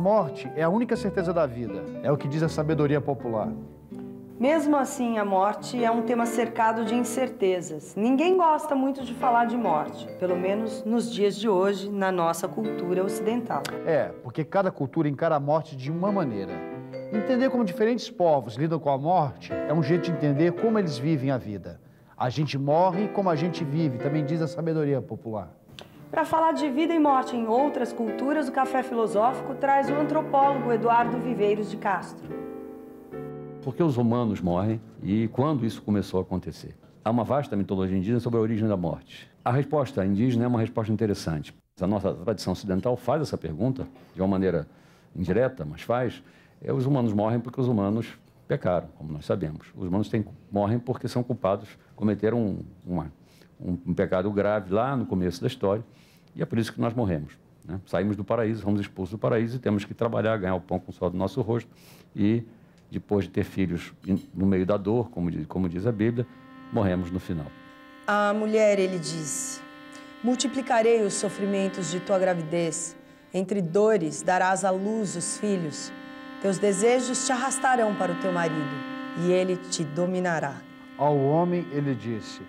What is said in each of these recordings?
morte é a única certeza da vida, é o que diz a sabedoria popular. Mesmo assim, a morte é um tema cercado de incertezas. Ninguém gosta muito de falar de morte, pelo menos nos dias de hoje, na nossa cultura ocidental. É, porque cada cultura encara a morte de uma maneira. Entender como diferentes povos lidam com a morte é um jeito de entender como eles vivem a vida. A gente morre como a gente vive, também diz a sabedoria popular. Para falar de vida e morte em outras culturas, o Café Filosófico traz o antropólogo Eduardo Viveiros de Castro. Porque os humanos morrem e quando isso começou a acontecer? Há uma vasta mitologia indígena sobre a origem da morte. A resposta indígena é uma resposta interessante. A nossa tradição ocidental faz essa pergunta de uma maneira indireta, mas faz. É, os humanos morrem porque os humanos pecaram, como nós sabemos. Os humanos têm, morrem porque são culpados, cometeram um, uma, um pecado grave lá no começo da história e é por isso que nós morremos. Né? Saímos do paraíso, fomos expulsos do paraíso e temos que trabalhar, ganhar o pão com o sol do nosso rosto e, depois de ter filhos no meio da dor, como diz, como diz a Bíblia, morremos no final. A mulher, ele disse, multiplicarei os sofrimentos de tua gravidez, entre dores darás à luz os filhos, teus desejos te arrastarão para o teu marido e ele te dominará. Ao homem, ele disse,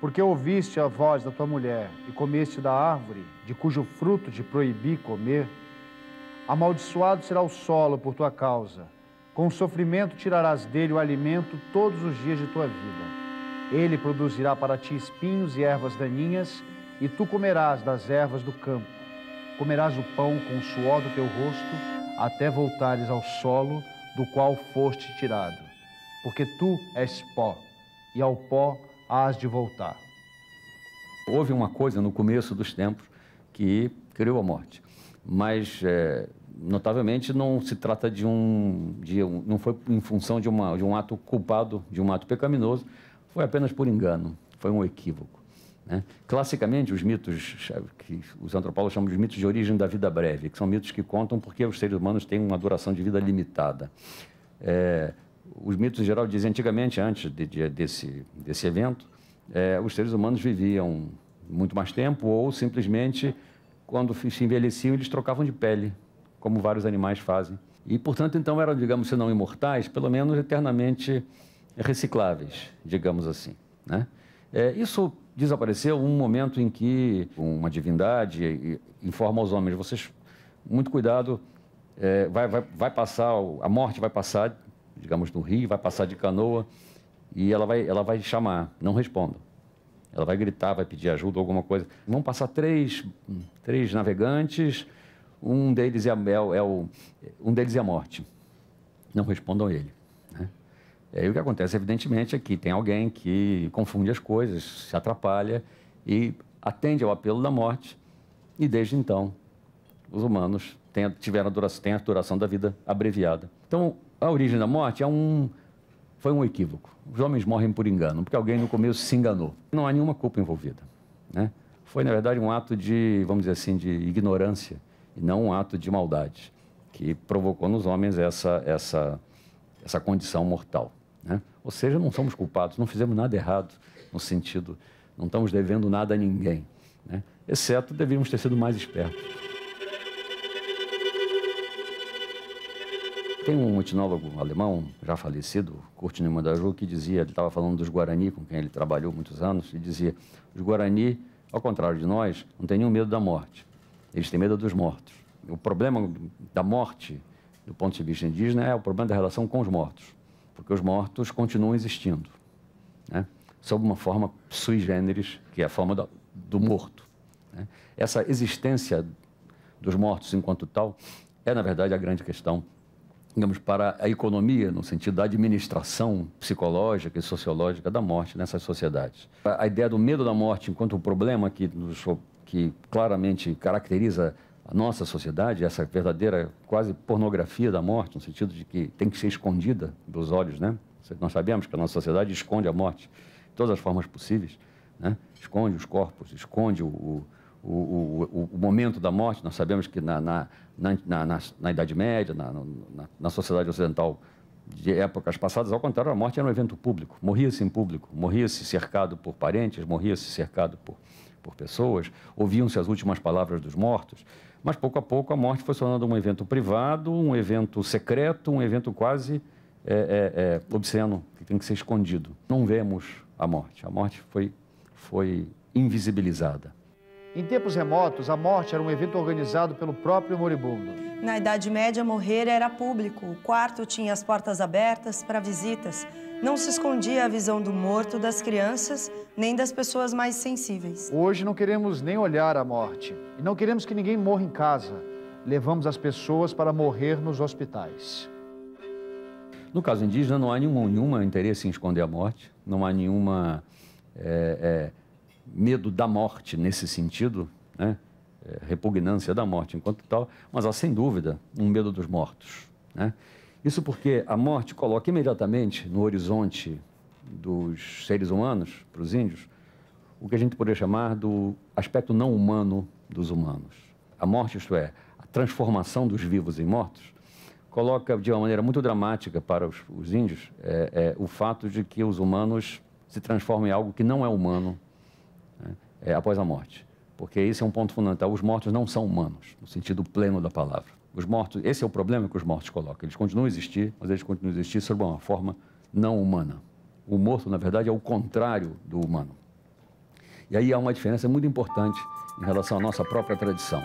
porque ouviste a voz da tua mulher e comeste da árvore, de cujo fruto te proibi comer, amaldiçoado será o solo por tua causa. Com sofrimento tirarás dele o alimento todos os dias de tua vida. Ele produzirá para ti espinhos e ervas daninhas, e tu comerás das ervas do campo. Comerás o pão com o suor do teu rosto, até voltares ao solo do qual foste tirado. Porque tu és pó, e ao pó hás de voltar. Houve uma coisa no começo dos tempos que criou a morte, mas é, notavelmente não se trata de um, de um, não foi em função de, uma, de um ato culpado, de um ato pecaminoso, foi apenas por engano, foi um equívoco. Né? Classicamente, os mitos, que os antropólogos chamam de mitos de origem da vida breve, que são mitos que contam porque os seres humanos têm uma duração de vida limitada. É, os mitos em geral dizem antigamente, antes de, de, desse, desse evento, é, os seres humanos viviam muito mais tempo ou simplesmente, quando se envelheciam, eles trocavam de pele, como vários animais fazem. E, portanto, então eram, digamos, se não imortais, pelo menos eternamente recicláveis, digamos assim. Né? É, isso desapareceu um momento em que uma divindade informa aos homens: vocês, muito cuidado, é, vai, vai, vai passar, a morte vai passar digamos, no rio, vai passar de canoa e ela vai, ela vai chamar, não responda. Ela vai gritar, vai pedir ajuda ou alguma coisa. Vão passar três, três navegantes, um deles é, é, é o, um deles é a morte. Não respondam ele. Né? E aí o que acontece, evidentemente, é que tem alguém que confunde as coisas, se atrapalha e atende ao apelo da morte. E desde então, os humanos têm, tiveram a duração, têm a duração da vida abreviada. Então, a origem da morte é um, foi um equívoco. Os homens morrem por engano, porque alguém no começo se enganou. Não há nenhuma culpa envolvida. Né? Foi, na verdade, um ato de, vamos dizer assim, de ignorância e não um ato de maldade que provocou nos homens essa, essa, essa condição mortal. Né? Ou seja, não somos culpados, não fizemos nada errado no sentido, não estamos devendo nada a ninguém, né? exceto devíamos ter sido mais espertos. Tem um etnólogo alemão, já falecido, Kurt Neumann da Ju, que dizia, ele estava falando dos Guarani, com quem ele trabalhou muitos anos, e dizia, os Guarani, ao contrário de nós, não têm nenhum medo da morte. Eles têm medo dos mortos. O problema da morte, do ponto de vista indígena, é o problema da relação com os mortos. Porque os mortos continuam existindo, né? sob uma forma sui generis, que é a forma do, do morto. Né? Essa existência dos mortos enquanto tal é, na verdade, a grande questão digamos, para a economia, no sentido da administração psicológica e sociológica da morte nessas sociedades. A ideia do medo da morte enquanto um problema que, nos, que claramente caracteriza a nossa sociedade, essa verdadeira quase pornografia da morte, no sentido de que tem que ser escondida dos olhos, né? Nós sabemos que a nossa sociedade esconde a morte de todas as formas possíveis, né? Esconde os corpos, esconde o, o o, o, o, momento da morte, nós sabemos que na, na, na, na, na Idade Média, na, na, na, sociedade ocidental de épocas passadas, ao contrário, a morte era um evento público. Morria-se em público, morria-se cercado por parentes, morria-se cercado por, por pessoas, ouviam-se as últimas palavras dos mortos. Mas pouco a pouco a morte foi tornando um evento privado, um evento secreto, um evento quase é, é, é, obsceno, que tem que ser escondido. Não vemos a morte. A morte foi, foi invisibilizada. Em tempos remotos, a morte era um evento organizado pelo próprio moribundo. Na Idade Média, morrer era público. O quarto tinha as portas abertas para visitas. Não se escondia a visão do morto, das crianças, nem das pessoas mais sensíveis. Hoje não queremos nem olhar a morte. E não queremos que ninguém morra em casa. Levamos as pessoas para morrer nos hospitais. No caso indígena, não há nenhum, nenhum interesse em esconder a morte, não há nenhuma. É, é medo da morte nesse sentido, né? É, repugnância da morte enquanto tal, mas há sem dúvida um medo dos mortos. Né? Isso porque a morte coloca imediatamente no horizonte dos seres humanos, para os índios, o que a gente poderia chamar do aspecto não humano dos humanos. A morte, isto é, a transformação dos vivos em mortos, coloca de uma maneira muito dramática para os, os índios é, é, o fato de que os humanos se transformam em algo que não é humano é, após a morte. Porque esse é um ponto fundamental. Os mortos não são humanos, no sentido pleno da palavra. Os mortos, esse é o problema que os mortos colocam. Eles continuam a existir, mas eles continuam a existir sob uma forma não humana. O morto, na verdade, é o contrário do humano. E aí há uma diferença muito importante em relação à nossa própria tradição.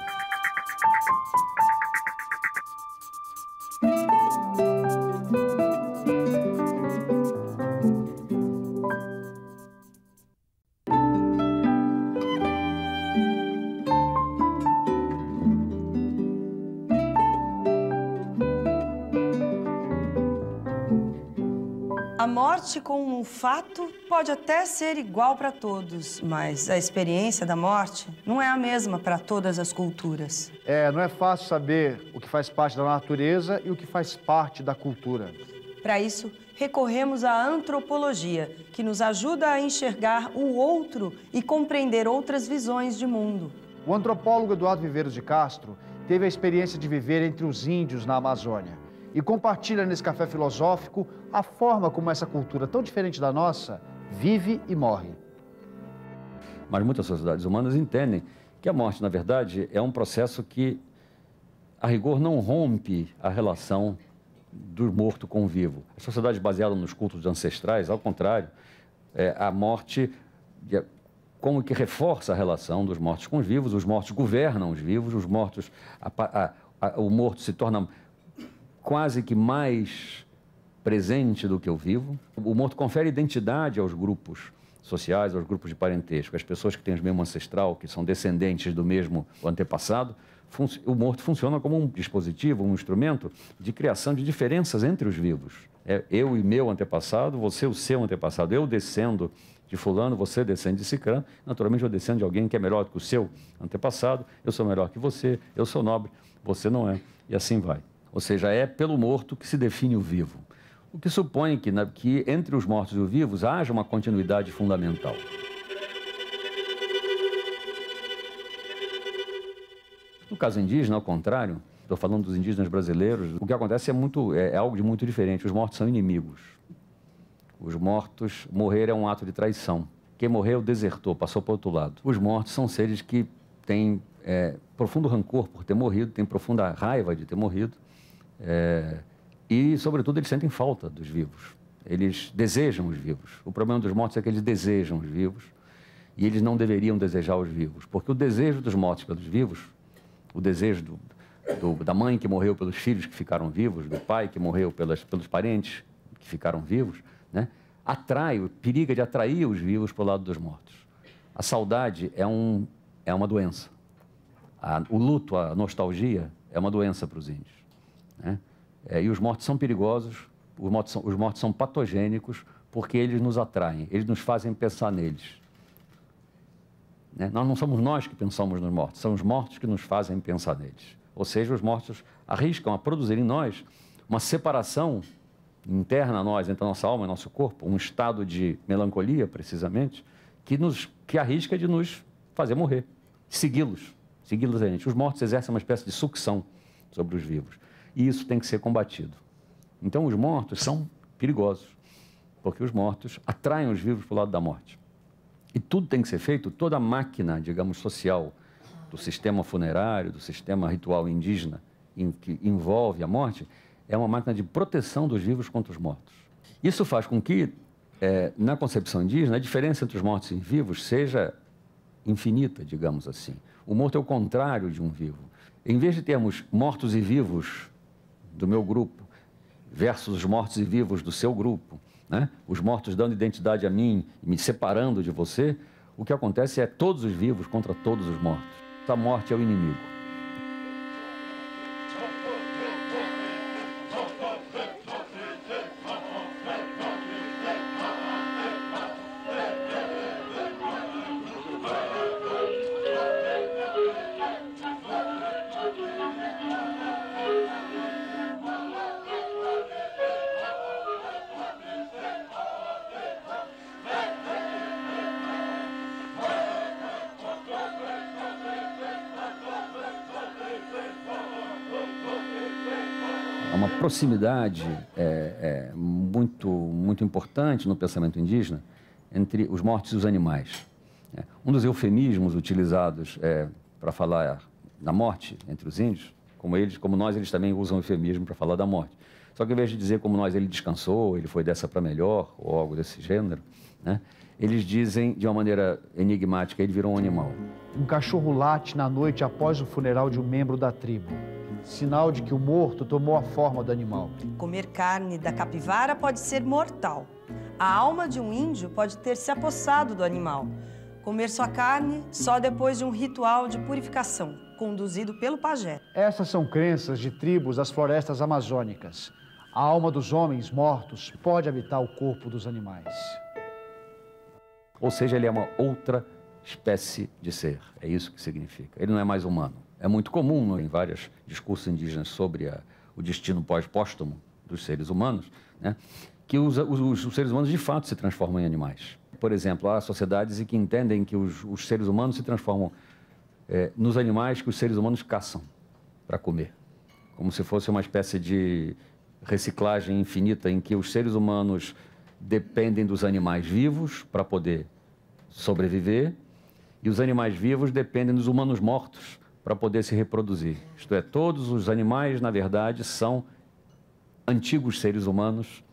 com um fato pode até ser igual para todos, mas a experiência da morte não é a mesma para todas as culturas. É, não é fácil saber o que faz parte da natureza e o que faz parte da cultura. Para isso, recorremos à antropologia, que nos ajuda a enxergar o outro e compreender outras visões de mundo. O antropólogo Eduardo Viveiros de Castro teve a experiência de viver entre os índios na Amazônia e compartilha nesse café filosófico a forma como essa cultura tão diferente da nossa vive e morre. Mas muitas sociedades humanas entendem que a morte, na verdade, é um processo que, a rigor, não rompe a relação do morto com o vivo. A sociedade baseada nos cultos ancestrais, ao contrário, é, a morte é, como que reforça a relação dos mortos com os vivos, os mortos governam os vivos, os mortos, a, a, a, o morto se torna quase que mais presente do que eu vivo. O morto confere identidade aos grupos sociais, aos grupos de parentesco. às pessoas que têm o mesmo ancestral, que são descendentes do mesmo antepassado, o morto funciona como um dispositivo, um instrumento de criação de diferenças entre os vivos. É eu e meu antepassado, você o seu antepassado. Eu descendo de fulano, você descende de cicrano, naturalmente eu descendo de alguém que é melhor que o seu antepassado, eu sou melhor que você, eu sou nobre, você não é, e assim vai. Ou seja, é pelo morto que se define o vivo. O que supõe que, na, que entre os mortos e os vivos haja uma continuidade fundamental. No caso indígena, ao contrário, estou falando dos indígenas brasileiros, o que acontece é, muito, é, é algo de muito diferente. Os mortos são inimigos. Os mortos, morrer é um ato de traição. Quem morreu desertou, passou para o outro lado. Os mortos são seres que têm é, profundo rancor por ter morrido, têm profunda raiva de ter morrido é, e, sobretudo, eles sentem falta dos vivos. Eles desejam os vivos. O problema dos mortos é que eles desejam os vivos e eles não deveriam desejar os vivos, porque o desejo dos mortos pelos vivos, o desejo do, do, da mãe que morreu pelos filhos que ficaram vivos, do pai que morreu pelas, pelos parentes que ficaram vivos, né, atrai, periga é de atrair os vivos para o lado dos mortos. A saudade é, um, é uma doença. A, o luto, a nostalgia é uma doença para os índios. Né? É, e os mortos são perigosos, os mortos são, os mortos são patogênicos, porque eles nos atraem, eles nos fazem pensar neles. Né? Nós não somos nós que pensamos nos mortos, são os mortos que nos fazem pensar neles. Ou seja, os mortos arriscam a produzir em nós uma separação interna a nós, entre a nossa alma e nosso corpo, um estado de melancolia, precisamente, que, nos, que arrisca de nos fazer morrer, segui-los, segui-los a gente. Os mortos exercem uma espécie de sucção sobre os vivos. E isso tem que ser combatido. Então, os mortos são perigosos, porque os mortos atraem os vivos para o lado da morte. E tudo tem que ser feito, toda a máquina, digamos, social, do sistema funerário, do sistema ritual indígena, em que envolve a morte, é uma máquina de proteção dos vivos contra os mortos. Isso faz com que, é, na concepção indígena, a diferença entre os mortos e os vivos seja infinita, digamos assim. O morto é o contrário de um vivo. Em vez de termos mortos e vivos do meu grupo versus os mortos e vivos do seu grupo, né? os mortos dando identidade a mim, e me separando de você, o que acontece é todos os vivos contra todos os mortos. A morte é o inimigo. proximidade é, é, muito, muito importante no pensamento indígena entre os mortos e os animais. É, um dos eufemismos utilizados é, para falar da morte entre os índios, como eles, como nós, eles também usam eufemismo para falar da morte. Só que em vez de dizer como nós, ele descansou, ele foi dessa para melhor, ou algo desse gênero, né? eles dizem de uma maneira enigmática, ele virou um animal. Um cachorro late na noite após o funeral de um membro da tribo sinal de que o morto tomou a forma do animal. Comer carne da capivara pode ser mortal. A alma de um índio pode ter se apossado do animal. Comer sua carne só depois de um ritual de purificação, conduzido pelo pajé. Essas são crenças de tribos das florestas amazônicas. A alma dos homens mortos pode habitar o corpo dos animais. Ou seja, ele é uma outra espécie de ser. É isso que significa. Ele não é mais humano. É muito comum em vários discursos indígenas sobre a, o destino pós-póstumo dos seres humanos, né? que os, os, os, seres humanos de fato se transformam em animais. Por exemplo, há sociedades que entendem que os, os seres humanos se transformam é, nos animais que os seres humanos caçam para comer, como se fosse uma espécie de reciclagem infinita em que os seres humanos dependem dos animais vivos para poder sobreviver e os animais vivos dependem dos humanos mortos para poder se reproduzir. Isto é, todos os animais, na verdade, são antigos seres humanos,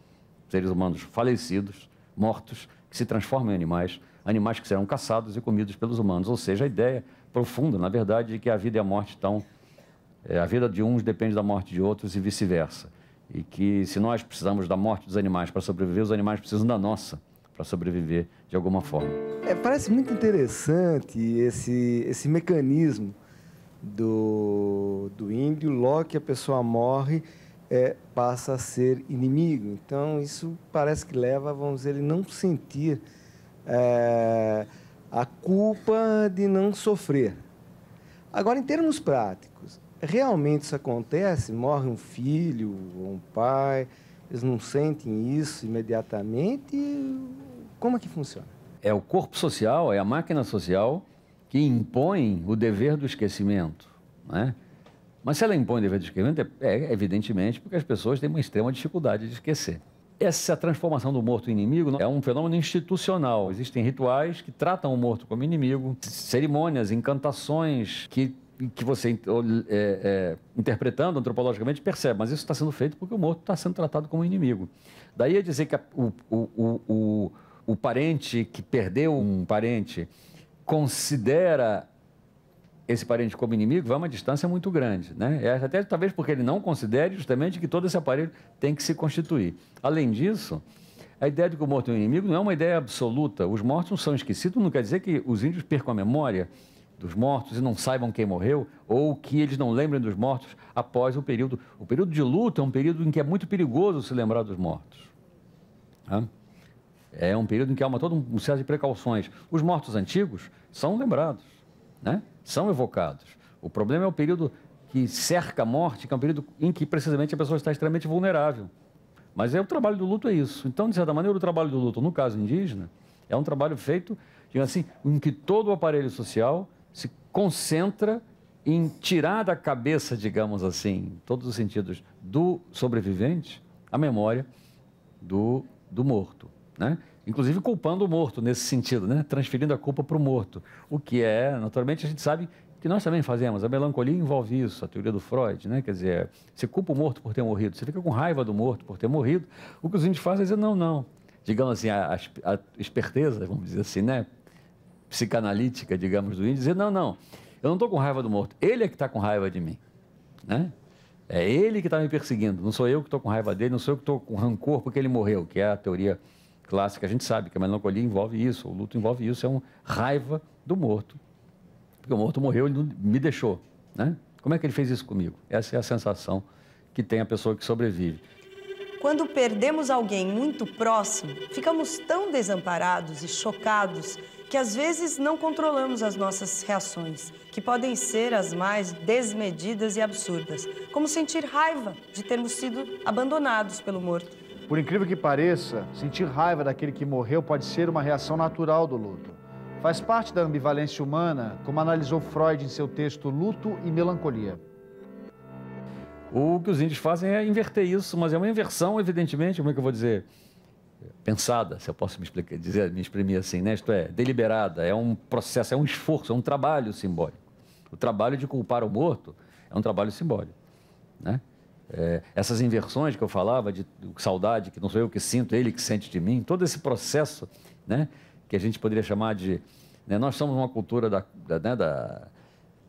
seres humanos falecidos, mortos, que se transformam em animais, animais que serão caçados e comidos pelos humanos. Ou seja, a ideia profunda, na verdade, de que a vida e a morte estão. É, a vida de uns depende da morte de outros e vice-versa. E que se nós precisamos da morte dos animais para sobreviver, os animais precisam da nossa para sobreviver de alguma forma. É, parece muito interessante esse, esse mecanismo do, do índio, logo que a pessoa morre, é, passa a ser inimigo. Então, isso parece que leva, vamos dizer, ele não sentir é, a culpa de não sofrer. Agora, em termos práticos, realmente isso acontece? Morre um filho, um pai, eles não sentem isso imediatamente? Como é que funciona? É o corpo social, é a máquina social que impõe o dever do esquecimento. Né? Mas se ela impõe o dever do esquecimento, é, é, é evidentemente porque as pessoas têm uma extrema dificuldade de esquecer. Essa transformação do morto em inimigo é um fenômeno institucional. Existem rituais que tratam o morto como inimigo, cerimônias, encantações que, que você, é, é, interpretando antropologicamente, percebe. Mas isso está sendo feito porque o morto está sendo tratado como inimigo. Daí a dizer que a, o, o, o, o parente que perdeu um parente considera esse parente como inimigo, vai uma distância muito grande. Né? É até talvez porque ele não considere justamente que todo esse aparelho tem que se constituir. Além disso, a ideia de que o morto é um inimigo não é uma ideia absoluta. Os mortos não são esquecidos, não quer dizer que os índios percam a memória dos mortos e não saibam quem morreu, ou que eles não lembrem dos mortos após o período. O período de luto é um período em que é muito perigoso se lembrar dos mortos. Né? É um período em que há uma, todo um processo de precauções. Os mortos antigos são lembrados, né? são evocados. O problema é o período que cerca a morte, que é um período em que precisamente a pessoa está extremamente vulnerável. Mas é o trabalho do luto é isso. Então, de certa maneira, o trabalho do luto, no caso indígena, é um trabalho feito, digamos assim, em que todo o aparelho social se concentra em tirar da cabeça, digamos assim, em todos os sentidos, do sobrevivente, a memória do, do morto né? inclusive culpando o morto nesse sentido, né? transferindo a culpa para o morto, o que é, naturalmente, a gente sabe que nós também fazemos. A melancolia envolve isso, a teoria do Freud, né? quer dizer, você culpa o morto por ter morrido, você fica com raiva do morto por ter morrido, o que os índios fazem é dizer, não, não. Digamos assim, a, a, a esperteza, vamos dizer assim, né? psicanalítica, digamos, do índio, dizer, não, não, eu não estou com raiva do morto, ele é que está com raiva de mim. Né? É ele que está me perseguindo, não sou eu que estou com raiva dele, não sou eu que estou com rancor porque ele morreu, que é a teoria clássica, a gente sabe que a melancolia envolve isso, o luto envolve isso, é uma raiva do morto. Porque o morto morreu, ele me deixou. Né? Como é que ele fez isso comigo? Essa é a sensação que tem a pessoa que sobrevive. Quando perdemos alguém muito próximo, ficamos tão desamparados e chocados que às vezes não controlamos as nossas reações, que podem ser as mais desmedidas e absurdas, como sentir raiva de termos sido abandonados pelo morto por incrível que pareça, sentir raiva daquele que morreu pode ser uma reação natural do luto. Faz parte da ambivalência humana, como analisou Freud em seu texto Luto e Melancolia. O que os índios fazem é inverter isso, mas é uma inversão, evidentemente, como é que eu vou dizer? Pensada, se eu posso me, explicar, dizer, me exprimir assim, né? Isto é, deliberada, é um processo, é um esforço, é um trabalho simbólico. O trabalho de culpar o morto é um trabalho simbólico, né? É, essas inversões que eu falava, de saudade, que não sou eu que sinto, ele que sente de mim, todo esse processo né, que a gente poderia chamar de. Né, nós somos uma cultura da. da, né, da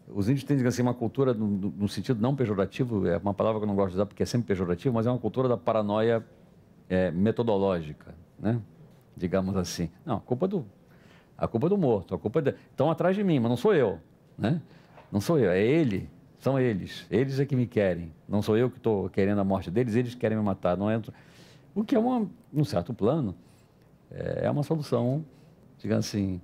os índios têm, assim, uma cultura no, no, sentido não pejorativo, é uma palavra que eu não gosto de usar porque é sempre pejorativo, mas é uma cultura da paranoia é, metodológica, né? digamos assim. Não, a culpa é do, a culpa é do morto, a culpa é de, estão atrás de mim, mas não sou eu, né? não sou eu, é ele são eles. Eles é que me querem. Não sou eu que estou querendo a morte deles, eles querem me matar. Não entro. O que é uma, num certo plano, é, é uma solução, digamos assim,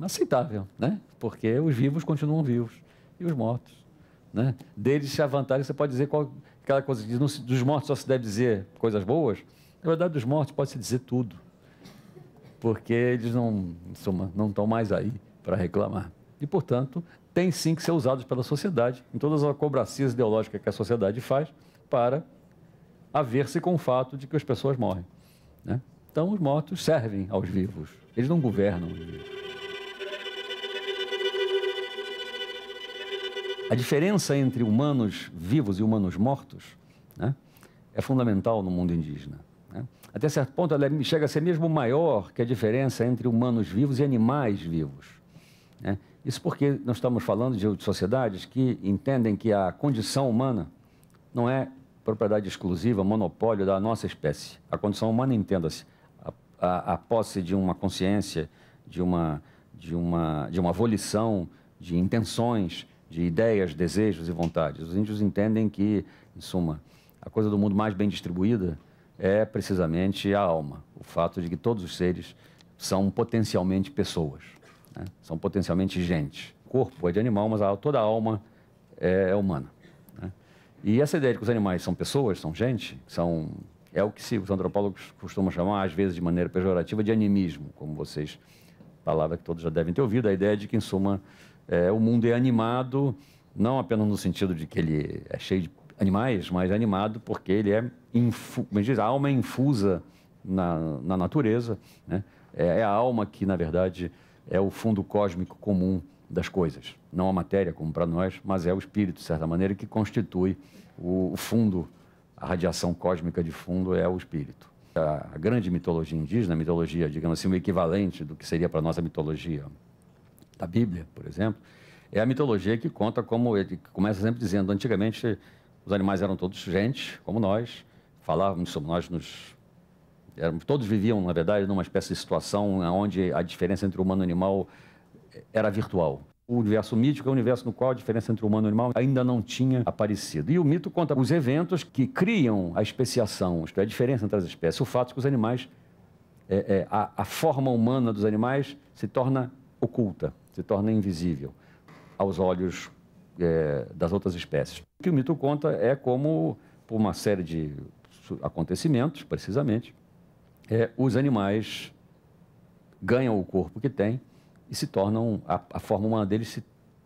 aceitável, né? Porque os vivos continuam vivos e os mortos, né? Deles se a você pode dizer qual, aquela coisa dos mortos só se deve dizer coisas boas. Na verdade, dos mortos pode se dizer tudo, porque eles não, não estão mais aí para reclamar e, portanto, tem sim que ser usados pela sociedade, em todas as cobracias ideológicas que a sociedade faz, para haver-se com o fato de que as pessoas morrem. Né? Então, os mortos servem aos vivos, eles não governam os vivos. A diferença entre humanos vivos e humanos mortos né, é fundamental no mundo indígena. Né? Até certo ponto, ela chega a ser mesmo maior que a diferença entre humanos vivos e animais vivos. Né? Isso porque nós estamos falando de sociedades que entendem que a condição humana não é propriedade exclusiva, monopólio da nossa espécie. A condição humana, entenda-se, a, a, a, posse de uma consciência, de uma, de, uma, de uma volição, de intenções, de ideias, desejos e vontades. Os índios entendem que, em suma, a coisa do mundo mais bem distribuída é precisamente a alma, o fato de que todos os seres são potencialmente pessoas. Né? São potencialmente gente. O corpo é de animal, mas toda a alma é, é humana. Né? E essa ideia de que os animais são pessoas, são gente, são é o que se, os antropólogos costumam chamar, às vezes de maneira pejorativa, de animismo, como vocês, palavra que todos já devem ter ouvido, a ideia de que, em suma, é, o mundo é animado, não apenas no sentido de que ele é cheio de animais, mas animado porque ele é, infu, é diz, a alma é infusa na, na natureza, né? é, é a alma que, na verdade, é o fundo cósmico comum das coisas. Não a matéria, como para nós, mas é o espírito, de certa maneira, que constitui o fundo, a radiação cósmica de fundo é o espírito. A grande mitologia indígena, a mitologia, digamos assim, o equivalente do que seria para nós a mitologia da Bíblia, por exemplo, é a mitologia que conta como, ele começa sempre dizendo, antigamente os animais eram todos gente, como nós, falávamos, somos nós nos todos viviam, na verdade, numa espécie de situação onde a diferença entre humano e animal era virtual. O universo mítico é o universo no qual a diferença entre humano e animal ainda não tinha aparecido. E o mito conta os eventos que criam a especiação, isto é, a diferença entre as espécies. O fato é que os animais, é, é, a, a forma humana dos animais se torna oculta, se torna invisível aos olhos é, das outras espécies. O que o mito conta é como, por uma série de acontecimentos, precisamente, é, os animais ganham o corpo que têm e se tornam, a, a forma humana deles se,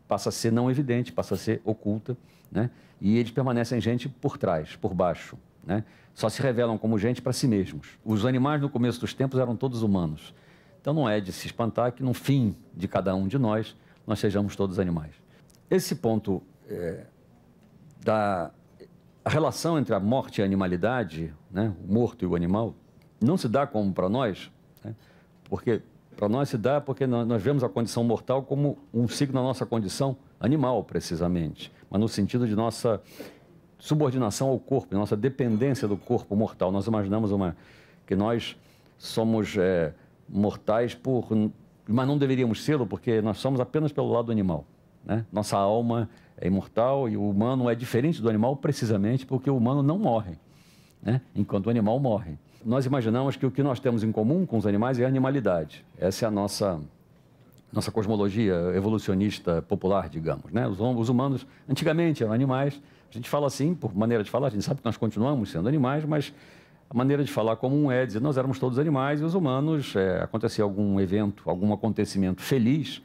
passa a ser não evidente, passa a ser oculta, né? e eles permanecem gente por trás, por baixo. Né? Só se revelam como gente para si mesmos. Os animais, no começo dos tempos, eram todos humanos. Então não é de se espantar que, no fim de cada um de nós, nós sejamos todos animais. Esse ponto é, da relação entre a morte e a animalidade, né? o morto e o animal, não se dá como para nós, né? porque para nós se dá porque nós, vemos a condição mortal como um signo da nossa condição animal, precisamente, mas no sentido de nossa subordinação ao corpo, nossa dependência do corpo mortal. Nós imaginamos uma que nós somos é, mortais por, mas não deveríamos sê-lo porque nós somos apenas pelo lado animal. Né? Nossa alma é imortal e o humano é diferente do animal precisamente porque o humano não morre, né? enquanto o animal morre. Nós imaginamos que o que nós temos em comum com os animais é a animalidade. Essa é a nossa nossa cosmologia evolucionista popular, digamos, né? Os, os humanos antigamente eram animais. A gente fala assim, por maneira de falar, a gente sabe que nós continuamos sendo animais, mas a maneira de falar comum é dizer nós éramos todos animais e os humanos é, acontecia algum evento, algum acontecimento feliz,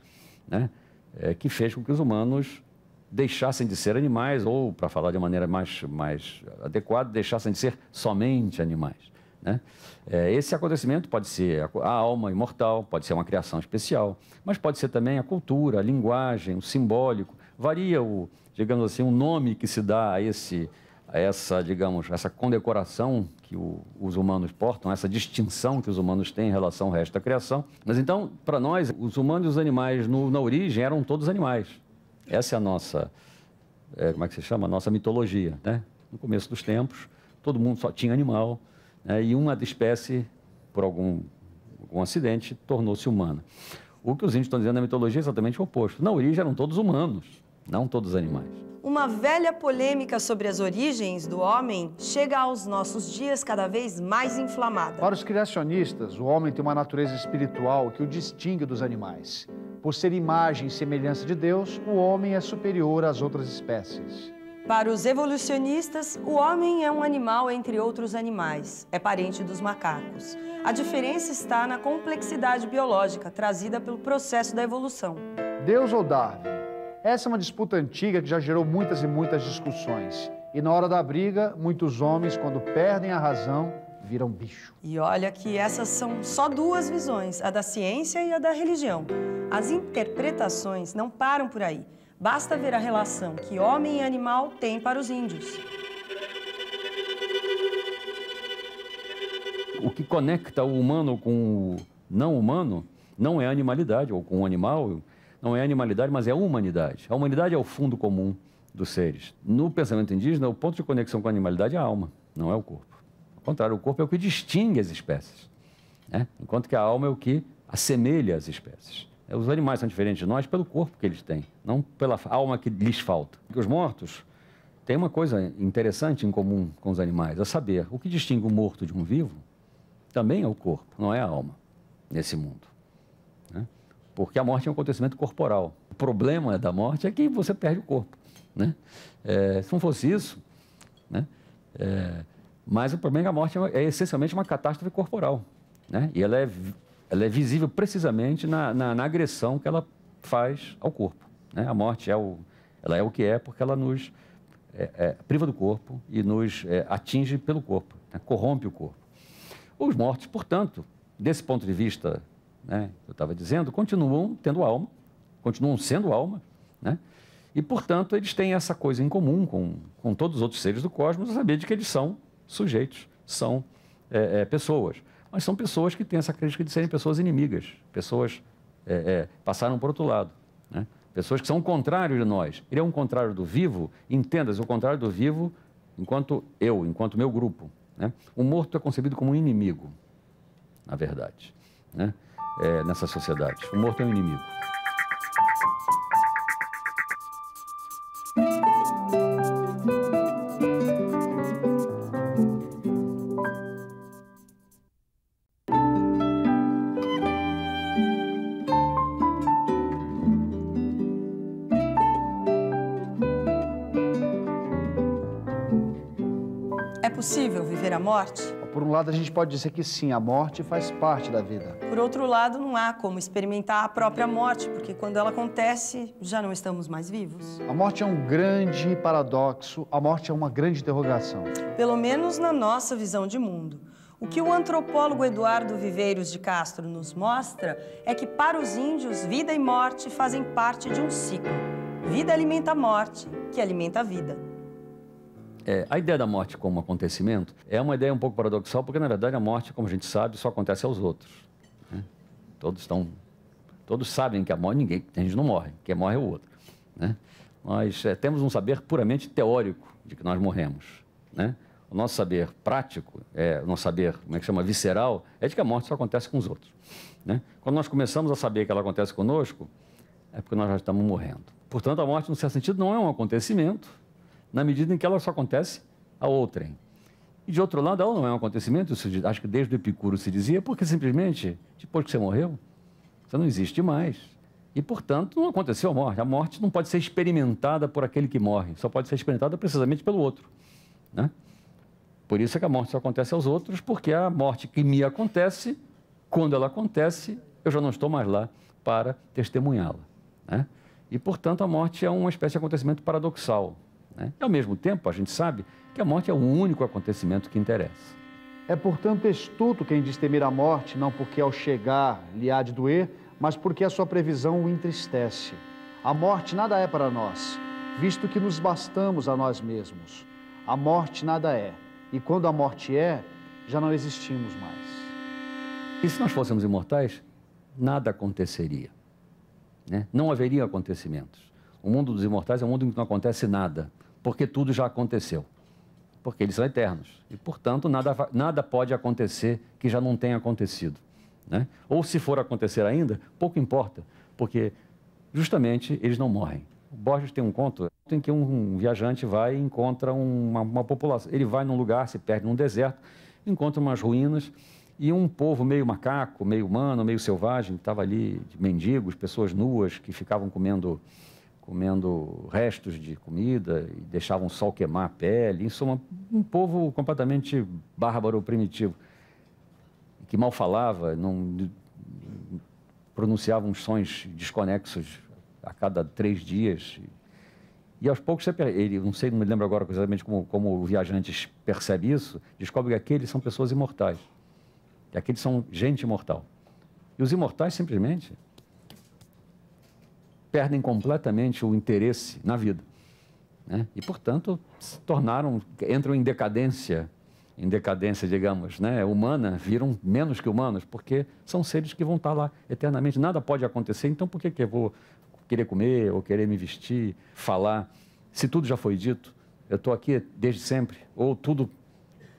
né? É, que fez com que os humanos deixassem de ser animais ou, para falar de maneira mais mais adequada, deixassem de ser somente animais. Né? É, esse acontecimento pode ser a, a alma imortal, pode ser uma criação especial, mas pode ser também a cultura, a linguagem, o simbólico. Varia o, digamos assim, o nome que se dá a esse a essa, digamos, essa condecoração que o, os humanos portam, essa distinção que os humanos têm em relação ao resto da criação. Mas então, para nós, os humanos e os animais no, na origem eram todos animais. Essa é a nossa, é, como é que se chama? A nossa mitologia, né? No começo dos tempos, todo mundo só tinha animal né, e uma espécie, por algum, algum acidente, tornou-se humana. O que os índios estão dizendo na mitologia é exatamente o oposto. Na origem eram todos humanos, não todos animais. Uma velha polêmica sobre as origens do homem chega aos nossos dias cada vez mais inflamada. Para os criacionistas, o homem tem uma natureza espiritual que o distingue dos animais. Por ser imagem e semelhança de Deus, o homem é superior às outras espécies. Para os evolucionistas, o homem é um animal entre outros animais, é parente dos macacos. A diferença está na complexidade biológica trazida pelo processo da evolução. Deus ou Darwin? Essa é uma disputa antiga que já gerou muitas e muitas discussões. E na hora da briga, muitos homens, quando perdem a razão, viram bicho. E olha que essas são só duas visões, a da ciência e a da religião. As interpretações não param por aí. Basta ver a relação que homem e animal têm para os índios. O que conecta o humano com o não humano não é a animalidade, ou com o animal, não é a animalidade, mas é a humanidade. A humanidade é o fundo comum dos seres. No pensamento indígena, o ponto de conexão com a animalidade é a alma, não é o corpo. Ao contrário, o corpo é o que distingue as espécies, né? enquanto que a alma é o que assemelha as espécies. É, os animais são diferentes de nós pelo corpo que eles têm, não pela alma que lhes falta. Os mortos têm uma coisa interessante em comum com os animais, a saber, o que distingue o morto de um vivo também é o corpo, não é a alma, nesse mundo. Né? Porque a morte é um acontecimento corporal. O problema da morte é que você perde o corpo. Né? É, se não fosse isso, né? É, mas o problema é que a morte é, é essencialmente uma catástrofe corporal. Né? E ela é ela é visível precisamente na, na, na agressão que ela faz ao corpo. Né? A morte é o, ela é o que é porque ela nos é, é, priva do corpo e nos é, atinge pelo corpo, né? corrompe o corpo. Os mortos, portanto, desse ponto de vista né, eu estava dizendo, continuam tendo alma, continuam sendo alma, né? e, portanto, eles têm essa coisa em comum com, com todos os outros seres do cosmos, a saber de que eles são sujeitos, são é, é, pessoas mas são pessoas que têm essa crítica de serem pessoas inimigas, pessoas é, é, passaram por outro lado, né? pessoas que são o contrário de nós. Ele é um contrário do vivo, entenda entenda-se, o contrário do vivo enquanto eu, enquanto meu grupo. Né? O morto é concebido como um inimigo, na verdade, né? é, nessa sociedade. O morto é um inimigo. É possível viver a morte? Por um lado, a gente pode dizer que sim, a morte faz parte da vida. Por outro lado, não há como experimentar a própria morte, porque quando ela acontece, já não estamos mais vivos. A morte é um grande paradoxo, a morte é uma grande interrogação. Pelo menos na nossa visão de mundo. O que o antropólogo Eduardo Viveiros de Castro nos mostra é que, para os índios, vida e morte fazem parte de um ciclo. Vida alimenta a morte, que alimenta a vida. É, a ideia da morte como acontecimento é uma ideia um pouco paradoxal, porque na verdade a morte, como a gente sabe, só acontece aos outros. Né? Todos estão, todos sabem que a morte ninguém, a gente não morre, quem morre é o outro. Né? Nós é, temos um saber puramente teórico de que nós morremos. Né? O nosso saber prático, é, o nosso saber, como é que chama, visceral, é de que a morte só acontece com os outros. Né? Quando nós começamos a saber que ela acontece conosco, é porque nós já estamos morrendo. Portanto, a morte, no certo sentido, não é um acontecimento, na medida em que ela só acontece a outrem. E de outro lado, ela não é um acontecimento, acho que desde o Epicuro se dizia, porque simplesmente, depois que você morreu, você não existe mais. E, portanto, não aconteceu a morte. A morte não pode ser experimentada por aquele que morre, só pode ser experimentada precisamente pelo outro. Né? Por isso é que a morte só acontece aos outros, porque a morte que me acontece, quando ela acontece, eu já não estou mais lá para testemunhá-la. Né? E, portanto, a morte é uma espécie de acontecimento paradoxal. Né? E, ao mesmo tempo, a gente sabe que a morte é o único acontecimento que interessa. É, portanto, estuto quem diz temer a morte, não porque ao chegar lhe há de doer, mas porque a sua previsão o entristece. A morte nada é para nós, visto que nos bastamos a nós mesmos. A morte nada é, e quando a morte é, já não existimos mais. E se nós fôssemos imortais, nada aconteceria. Né? Não haveria acontecimentos. O mundo dos imortais é um mundo em que não acontece nada porque tudo já aconteceu. Porque eles são eternos. E, portanto, nada, nada pode acontecer que já não tenha acontecido. Né? Ou se for acontecer ainda, pouco importa, porque justamente eles não morrem. O Borges tem um conto em que um, viajante vai e encontra uma, uma, população. Ele vai num lugar, se perde num deserto, encontra umas ruínas e um povo meio macaco, meio humano, meio selvagem, estava ali, mendigos, pessoas nuas que ficavam comendo comendo restos de comida e deixavam o sol queimar a pele. Em suma, é um povo completamente bárbaro, primitivo, que mal falava, não pronunciava uns sons desconexos a cada três dias. E aos poucos, ele, não sei, não me lembro agora exatamente como, como o viajante percebe isso, descobre que aqueles são pessoas imortais. Que aqueles são gente imortal. E os imortais simplesmente perdem completamente o interesse na vida. Né? E, portanto, se tornaram, entram em decadência, em decadência, digamos, né? humana, viram menos que humanos, porque são seres que vão estar lá eternamente. Nada pode acontecer, então por que, que eu vou querer comer ou querer me vestir, falar? Se tudo já foi dito, eu estou aqui desde sempre, ou tudo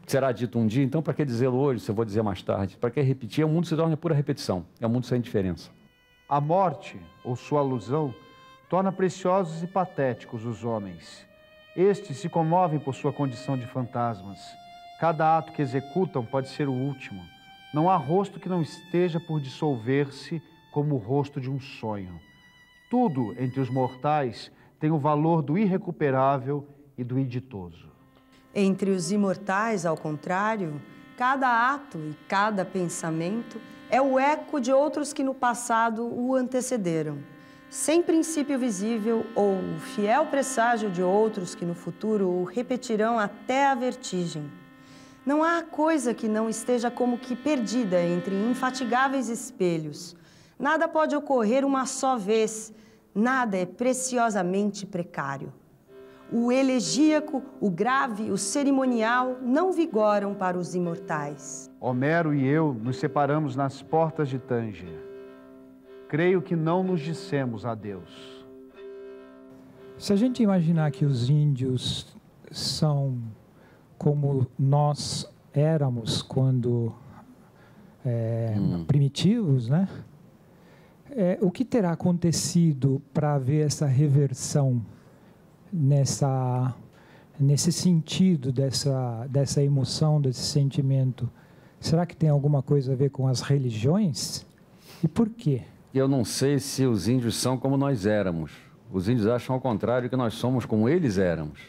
será dito um dia, então para que dizê-lo hoje, se eu vou dizer mais tarde? Para que repetir? O mundo se torna pura repetição, é um mundo sem diferença. A morte, ou sua alusão, torna preciosos e patéticos os homens. Estes se comovem por sua condição de fantasmas. Cada ato que executam pode ser o último. Não há rosto que não esteja por dissolver-se como o rosto de um sonho. Tudo entre os mortais tem o valor do irrecuperável e do inditoso. Entre os imortais, ao contrário, cada ato e cada pensamento é o eco de outros que no passado o antecederam. Sem princípio visível ou o fiel presságio de outros que no futuro o repetirão até a vertigem. Não há coisa que não esteja como que perdida entre infatigáveis espelhos. Nada pode ocorrer uma só vez, nada é preciosamente precário. O elegíaco, o grave, o cerimonial não vigoram para os imortais. Homero e eu nos separamos nas portas de Tanger. Creio que não nos dissemos adeus. Se a gente imaginar que os índios são como nós éramos quando é, hum. primitivos, né? É, o que terá acontecido para haver essa reversão nessa nesse sentido dessa dessa emoção desse sentimento? Será que tem alguma coisa a ver com as religiões? E por quê? Eu não sei se os índios são como nós éramos. Os índios acham ao contrário que nós somos como eles éramos.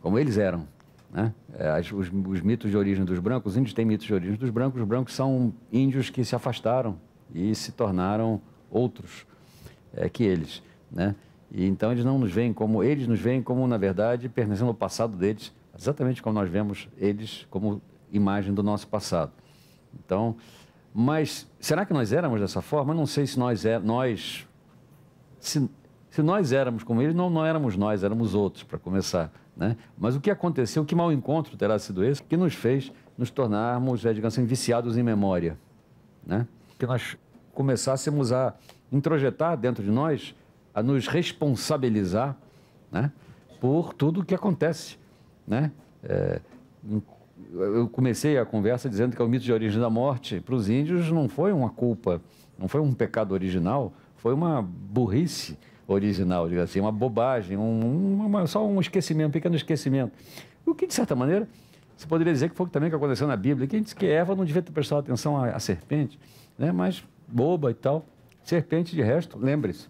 Como eles eram. Né? É, as, os, os, mitos de origem dos brancos, os índios têm mitos de origem dos brancos, os brancos são índios que se afastaram e se tornaram outros é, que eles. Né? E, então eles não nos veem como, eles nos veem como, na verdade, pertencendo ao passado deles, exatamente como nós vemos eles como imagem do nosso passado. Então, mas será que nós éramos dessa forma? Eu não sei se nós é, nós se, se nós éramos como eles, não, não éramos nós, éramos outros para começar, né? Mas o que aconteceu, que mau encontro terá sido esse que nos fez nos tornarmos, é, digamos assim, viciados em memória, né? Que nós começássemos a introjetar dentro de nós, a nos responsabilizar, né? Por tudo o que acontece, né? É, eu comecei a conversa dizendo que é o mito de origem da morte para os índios não foi uma culpa, não foi um pecado original, foi uma burrice original, digamos assim, uma bobagem, um, uma, só um esquecimento, um pequeno esquecimento. O que, de certa maneira, você poderia dizer que foi também o que aconteceu na Bíblia, que a gente diz que Eva não devia ter prestado atenção à, à serpente, né? mas boba e tal. Serpente, de resto, lembre-se,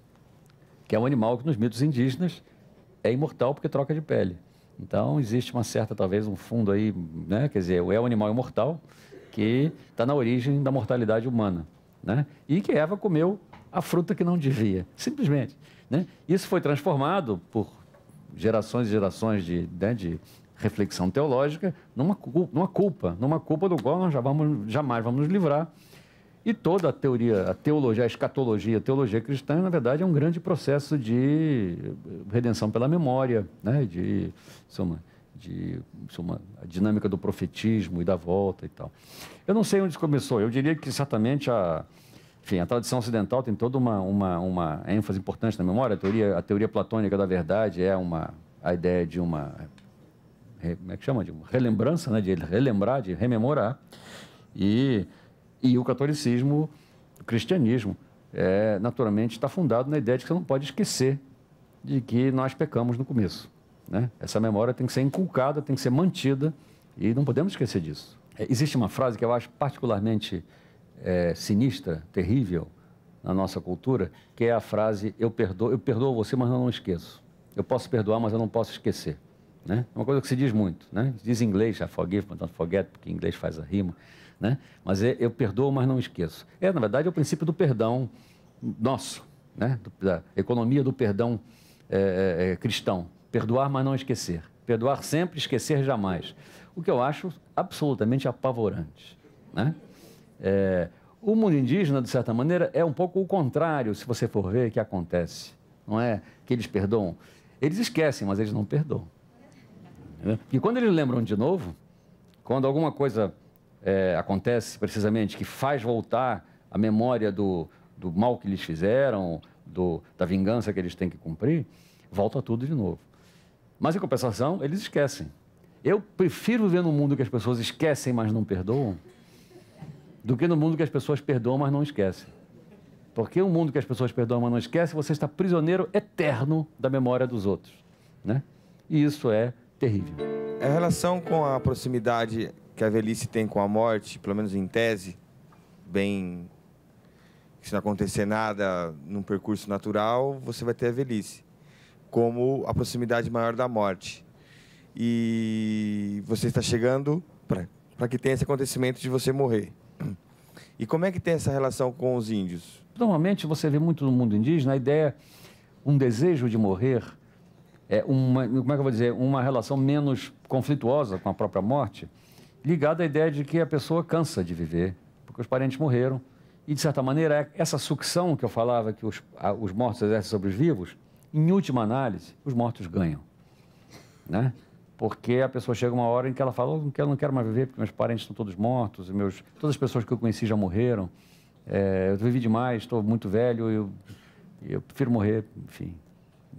que é um animal que nos mitos indígenas é imortal porque troca de pele. Então, existe uma certa, talvez, um fundo aí, né? quer dizer, é o animal imortal, que está na origem da mortalidade humana. Né? E que Eva comeu a fruta que não devia, simplesmente. Né? Isso foi transformado por gerações e gerações de, né, de reflexão teológica numa, numa culpa, numa culpa do qual nós já vamos, jamais vamos nos livrar e toda a teoria, a teologia, a escatologia, a teologia cristã, na verdade, é um grande processo de redenção pela memória, né? de, soma, é de é a dinâmica do profetismo e da volta e tal. Eu não sei onde isso começou. Eu diria que certamente a, enfim, a tradição ocidental tem toda uma, uma, uma ênfase importante na memória. A teoria, a teoria platônica da verdade é uma, a ideia de uma. Como é que chama? De uma relembrança, né? de relembrar, de rememorar. E e o catolicismo, o cristianismo, é, naturalmente está fundado na ideia de que você não pode esquecer de que nós pecamos no começo. Né? Essa memória tem que ser inculcada, tem que ser mantida e não podemos esquecer disso. É, existe uma frase que eu acho particularmente é, sinistra, terrível na nossa cultura, que é a frase: eu perdoo, eu perdoo você, mas eu não esqueço. Eu posso perdoar, mas eu não posso esquecer. Né? É uma coisa que se diz muito, né? Diz em inglês, já forgive, mas não forget, porque em inglês faz a rima. Né? Mas é, eu perdoo, mas não esqueço. É, na verdade, é o princípio do perdão nosso, né? da economia do perdão é, é, é, cristão. Perdoar, mas não esquecer. Perdoar sempre, esquecer jamais. O que eu acho absolutamente apavorante. Né? É, o mundo indígena, de certa maneira, é um pouco o contrário, se você for ver, que acontece. Não é que eles perdoam. Eles esquecem, mas eles não perdoam. E quando eles lembram de novo, quando alguma coisa é, acontece precisamente, que faz voltar a memória do, do mal que eles fizeram, do, da vingança que eles têm que cumprir, volta tudo de novo. Mas, em compensação, eles esquecem. Eu prefiro viver num mundo que as pessoas esquecem, mas não perdoam, do que no mundo que as pessoas perdoam, mas não esquecem. Porque o um mundo que as pessoas perdoam, mas não esquecem, você está prisioneiro eterno da memória dos outros. Né? E isso é terrível. A relação com a proximidade que a velhice tem com a morte, pelo menos em tese, bem se não acontecer nada num percurso natural, você vai ter a velhice, como a proximidade maior da morte. E você está chegando para que tenha esse acontecimento de você morrer. E como é que tem essa relação com os índios? Normalmente você vê muito no mundo indígena a ideia, um desejo de morrer, é uma, como é que eu vou dizer, uma relação menos conflituosa com a própria morte ligado à ideia de que a pessoa cansa de viver, porque os parentes morreram. E, de certa maneira, essa sucção que eu falava que os, a, os mortos exercem sobre os vivos, em última análise, os mortos ganham. Né? Porque a pessoa chega uma hora em que ela fala: oh, não, quero, não quero mais viver, porque meus parentes estão todos mortos, meus, todas as pessoas que eu conheci já morreram. É, eu vivi demais, estou muito velho, eu, eu prefiro morrer, enfim.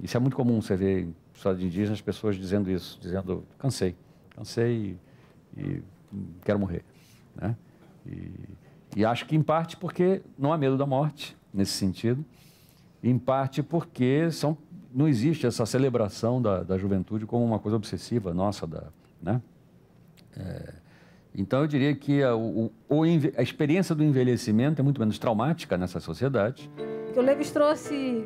Isso é muito comum você ver em sociedade indígena as pessoas dizendo isso, dizendo: cansei, cansei e, e quero morrer. Né? E, e acho que em parte porque não há medo da morte, nesse sentido, em parte porque são, não existe essa celebração da, da juventude como uma coisa obsessiva nossa. Da, né? É, então, eu diria que a, o, a experiência do envelhecimento é muito menos traumática nessa sociedade. O Leves trouxe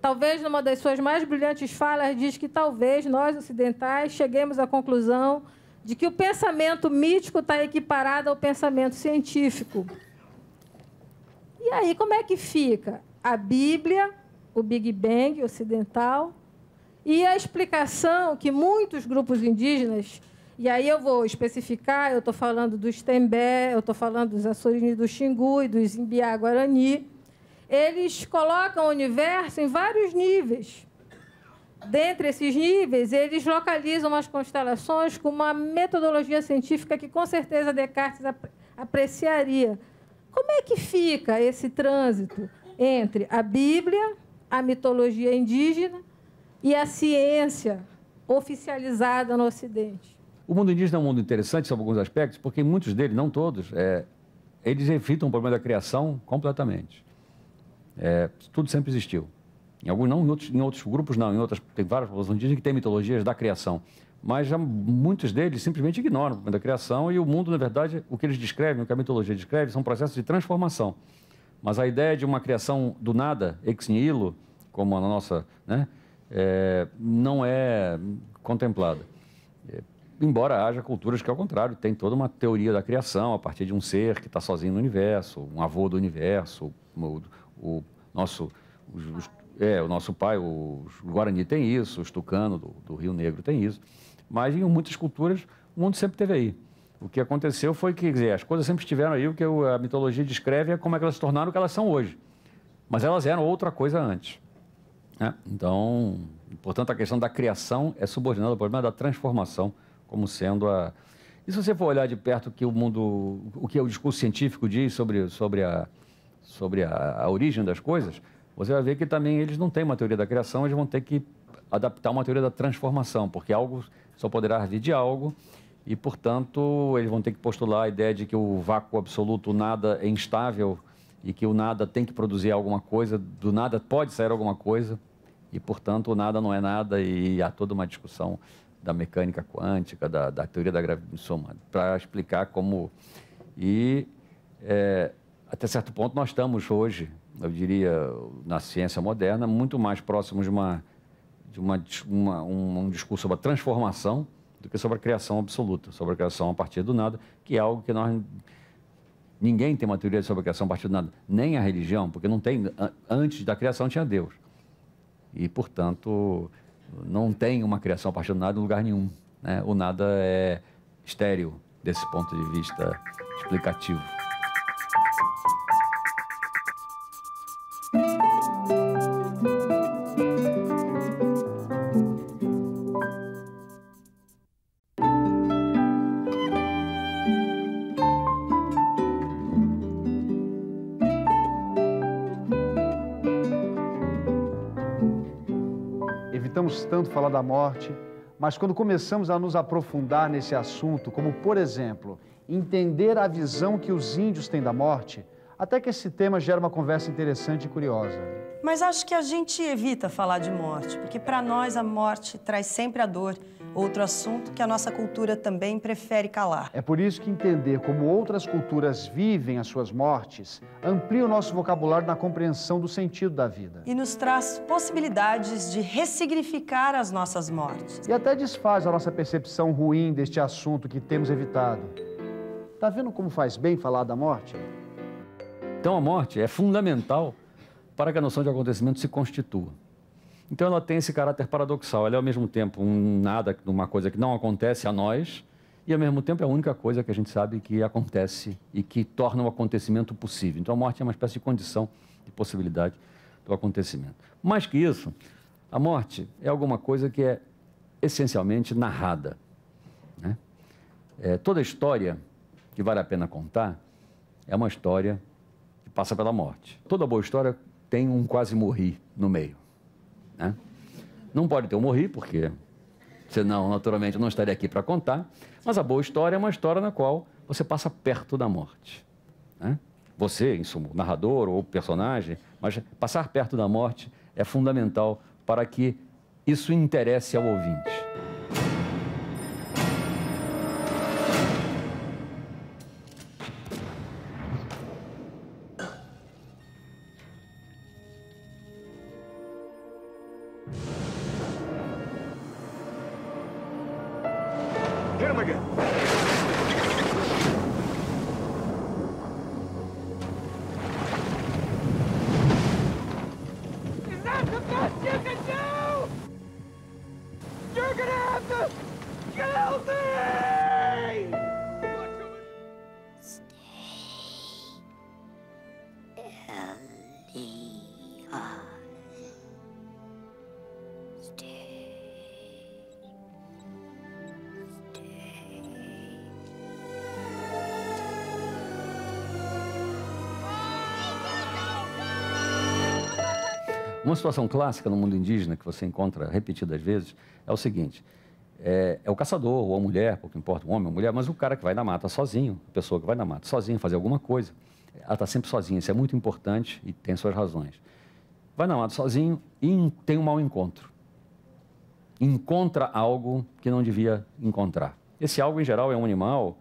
talvez numa das suas mais brilhantes falas, diz que talvez nós ocidentais cheguemos à conclusão de que o pensamento mítico está equiparado ao pensamento científico. E aí, como é que fica? A Bíblia, o Big Bang ocidental e a explicação que muitos grupos indígenas, e aí eu vou especificar, eu estou falando dos Tembé, eu estou falando dos açorinos do Xingu e dos Imbiá Guarani, eles colocam o universo em vários níveis. Dentre esses níveis, eles localizam as constelações com uma metodologia científica que, com certeza, Descartes apreciaria. Como é que fica esse trânsito entre a Bíblia, a mitologia indígena e a ciência oficializada no Ocidente? O mundo indígena é um mundo interessante sob alguns aspectos, porque muitos deles, não todos, é, eles evitam o problema da criação completamente. É, tudo sempre existiu. Em alguns não, em outros, em outros grupos não, em outras, tem várias populações indígenas que têm mitologias da criação. Mas já muitos deles simplesmente ignoram da criação e o mundo, na verdade, o que eles descrevem, o que a mitologia descreve, são processos de transformação. Mas a ideia de uma criação do nada, ex nihilo, como a nossa, né, é, não é contemplada. É, embora haja culturas que, ao contrário, tem toda uma teoria da criação a partir de um ser que está sozinho no universo, um avô do universo, o, o nosso os, os, é, o nosso pai, o Guarani tem isso, o Estucano do, do, Rio Negro tem isso. Mas em muitas culturas, o mundo sempre teve aí. O que aconteceu foi que dizer, as coisas sempre estiveram aí, o que a mitologia descreve é como é que elas se tornaram o que elas são hoje. Mas elas eram outra coisa antes. Né? Então, portanto, a questão da criação é subordinada ao problema da transformação como sendo a. E se você for olhar de perto o que o mundo, o que o discurso científico diz sobre, sobre, a, sobre a, a origem das coisas, você vai ver que também eles não têm uma teoria da criação, eles vão ter que adaptar uma teoria da transformação, porque algo só poderá vir de algo e, portanto, eles vão ter que postular a ideia de que o vácuo absoluto, o nada, é instável e que o nada tem que produzir alguma coisa, do nada pode sair alguma coisa e, portanto, o nada não é nada e há toda uma discussão da mecânica quântica, da, da teoria da gravidade, para explicar como... E, é, até certo ponto, nós estamos hoje eu diria, na ciência moderna, muito mais próximos de, uma, de uma, uma, um, discurso sobre a transformação do que sobre a criação absoluta, sobre a criação a partir do nada, que é algo que nós. Ninguém tem uma teoria sobre a criação a partir do nada, nem a religião, porque não tem. Antes da criação tinha Deus. E, portanto, não tem uma criação a partir do nada em lugar nenhum. Né? O nada é estéreo desse ponto de vista explicativo. tanto falar da morte, mas quando começamos a nos aprofundar nesse assunto, como por exemplo, entender a visão que os índios têm da morte, até que esse tema gera uma conversa interessante e curiosa. Mas acho que a gente evita falar de morte, porque para nós a morte traz sempre a dor outro assunto que a nossa cultura também prefere calar. É por isso que entender como outras culturas vivem as suas mortes amplia o nosso vocabulário na compreensão do sentido da vida. E nos traz possibilidades de ressignificar as nossas mortes. E até desfaz a nossa percepção ruim deste assunto que temos evitado. Tá vendo como faz bem falar da morte? Então a morte é fundamental para que a noção de acontecimento se constitua. Então ela tem esse caráter paradoxal. Ela é ao mesmo tempo um nada, uma coisa que não acontece a nós, e ao mesmo tempo é a única coisa que a gente sabe que acontece e que torna o um acontecimento possível. Então a morte é uma espécie de condição de possibilidade do acontecimento. Mais que isso, a morte é alguma coisa que é essencialmente narrada. Né? É, toda história que vale a pena contar é uma história que passa pela morte. Toda boa história tem um quase morrer no meio. Né? Não pode ter eu morri, porque senão, naturalmente, eu não estaria aqui para contar. Mas a boa história é uma história na qual você passa perto da morte. Né? Você, em sumo, narrador ou personagem, mas passar perto da morte é fundamental para que isso interesse ao ouvinte. situação clássica no mundo indígena, que você encontra repetidas vezes, é o seguinte: é, é, o caçador ou a mulher, pouco importa, o homem ou a mulher, mas o cara que vai na mata sozinho, a pessoa que vai na mata sozinho fazer alguma coisa, ela está sempre sozinha. Isso é muito importante e tem suas razões. Vai na mata sozinho e tem um mau encontro. Encontra algo que não devia encontrar. Esse algo, em geral, é um animal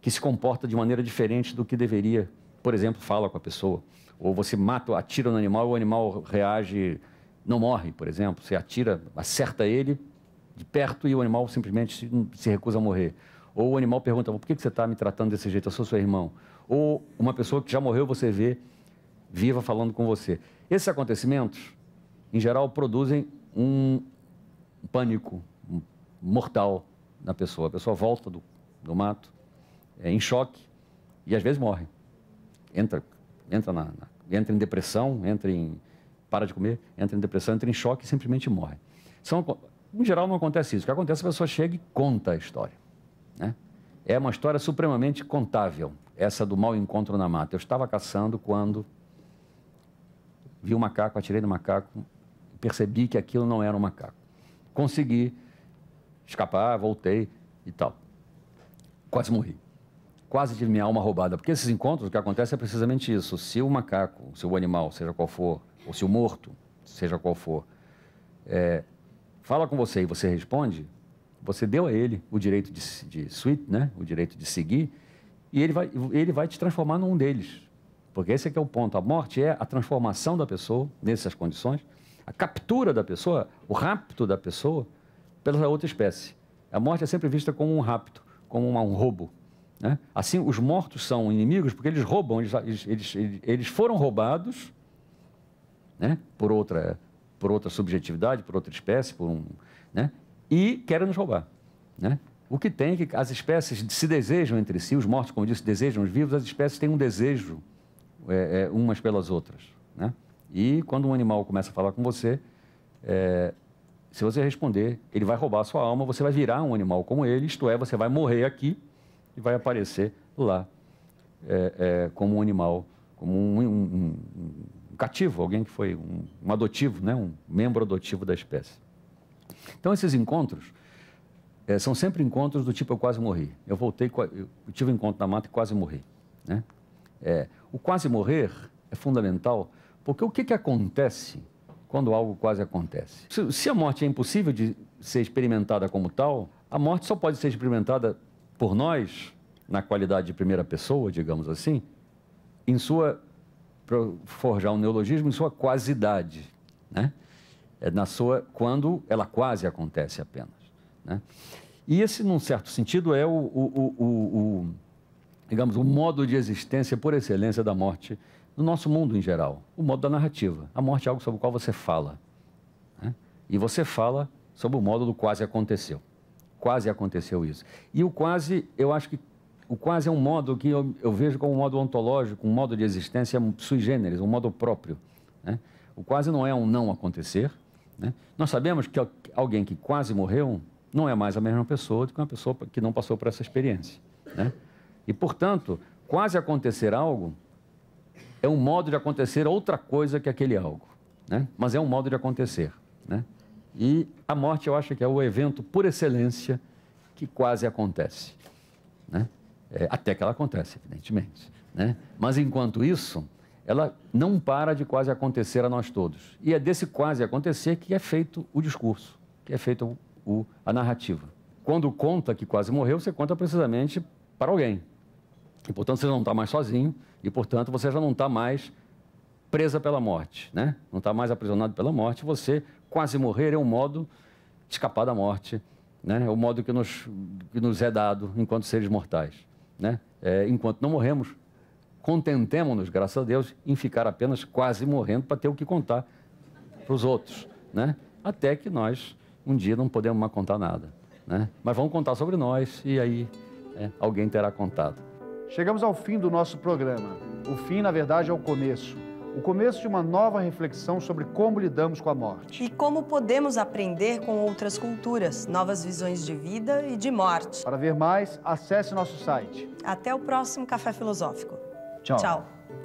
que se comporta de maneira diferente do que deveria. Por exemplo, fala com a pessoa ou você mata, atira no animal e o animal reage, não morre, por exemplo. Você atira, acerta ele de perto e o animal simplesmente se, se recusa a morrer. Ou o animal pergunta, por que, que você está me tratando desse jeito? Eu sou seu irmão. Ou uma pessoa que já morreu, você vê viva falando com você. Esses acontecimentos, em geral, produzem um pânico mortal na pessoa. A pessoa volta do, do mato, é, em choque, e às vezes morre. Entra, entra na, na, entra em depressão, entra em. para de comer, entra em depressão, entra em choque e simplesmente morre. São, em geral não acontece isso. O que acontece é que a pessoa chega e conta a história. Né? É uma história supremamente contável, essa do mau encontro na mata. Eu estava caçando quando vi um macaco, atirei no macaco, percebi que aquilo não era um macaco. Consegui escapar, voltei e tal. Quase morri quase tive minha alma roubada. Porque esses encontros, o que acontece é precisamente isso. Se o macaco, se o animal, seja qual for, ou se o morto, seja qual for, é, fala com você e você responde, você deu a ele o direito de, de suite, né? o direito de seguir, e ele vai, ele vai te transformar num deles. Porque esse é que é o ponto. A morte é a transformação da pessoa nessas condições, a captura da pessoa, o rapto da pessoa pela outra espécie. A morte é sempre vista como um rapto, como uma, um roubo, né? Assim, os mortos são inimigos porque eles roubam, eles, eles, eles foram roubados né? por, outra, por outra subjetividade, por outra espécie, por um, né? e querem nos roubar. Né? O que tem é que as espécies se desejam entre si, os mortos, como disse, desejam os vivos, as espécies têm um desejo é, é, umas pelas outras. Né? E quando um animal começa a falar com você, é, se você responder, ele vai roubar a sua alma, você vai virar um animal como ele, isto é, você vai morrer aqui e vai aparecer lá é, é, como um animal, como um, um, um, um cativo, alguém que foi um, adotivo, né? um membro adotivo da espécie. Então, esses encontros é, são sempre encontros do tipo eu quase morri. Eu voltei, eu tive um encontro na mata e quase morri. Né? É, o quase morrer é fundamental porque o que, que acontece quando algo quase acontece? Se, se a morte é impossível de ser experimentada como tal, a morte só pode ser experimentada por nós, na qualidade de primeira pessoa, digamos assim, em sua, para forjar um neologismo, em sua quasidade, né? É na sua, quando ela quase acontece apenas, né? E esse, num certo sentido, é o, o, o, o, digamos, o modo de existência por excelência da morte no nosso mundo em geral, o modo da narrativa. A morte é algo sobre o qual você fala. Né? E você fala sobre o modo do quase aconteceu quase aconteceu isso. E o quase, eu acho que o quase é um modo que eu, eu vejo como um modo ontológico, um modo de existência sui generis, um modo próprio. Né? O quase não é um não acontecer. Né? Nós sabemos que alguém que quase morreu não é mais a mesma pessoa do que uma pessoa que não passou por essa experiência. Né? E, portanto, quase acontecer algo é um modo de acontecer outra coisa que aquele algo. Né? Mas é um modo de acontecer. Né? E a morte, eu acho que é o evento por excelência que quase acontece. Né? É, até que ela acontece, evidentemente. Né? Mas enquanto isso, ela não para de quase acontecer a nós todos. E é desse quase acontecer que é feito o discurso, que é feita a narrativa. Quando conta que quase morreu, você conta precisamente para alguém. E, portanto, você não está mais sozinho e, portanto, você já não está mais presa pela morte, né? Não está mais aprisionado pela morte, você quase morrer é um modo de escapar da morte, né? é o modo que nos, que nos é dado enquanto seres mortais. Né? É, enquanto não morremos, contentemos-nos, graças a Deus, em ficar apenas quase morrendo para ter o que contar para os outros. Né? Até que nós, um dia, não podemos mais contar nada. Né? Mas vamos contar sobre nós e aí é, alguém terá contado. Chegamos ao fim do nosso programa. O fim, na verdade, é o começo o começo de uma nova reflexão sobre como lidamos com a morte. E como podemos aprender com outras culturas, novas visões de vida e de morte. Para ver mais, acesse nosso site. Até o próximo Café Filosófico. Tchau. Tchau.